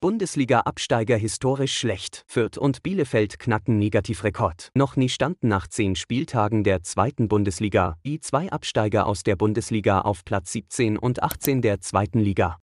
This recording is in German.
Bundesliga-Absteiger historisch schlecht. Fürth und Bielefeld knacken Negativrekord. Noch nie standen nach zehn Spieltagen der zweiten Bundesliga die zwei Absteiger aus der Bundesliga auf Platz 17 und 18 der zweiten Liga.